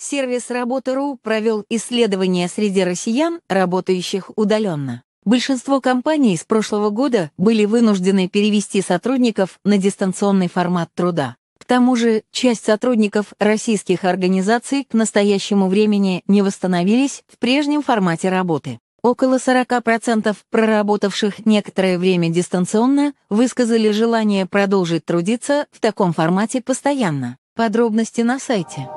Сервис Работы.ру провел исследование среди россиян, работающих удаленно. Большинство компаний с прошлого года были вынуждены перевести сотрудников на дистанционный формат труда. К тому же, часть сотрудников российских организаций к настоящему времени не восстановились в прежнем формате работы. Около 40% проработавших некоторое время дистанционно высказали желание продолжить трудиться в таком формате постоянно. Подробности на сайте.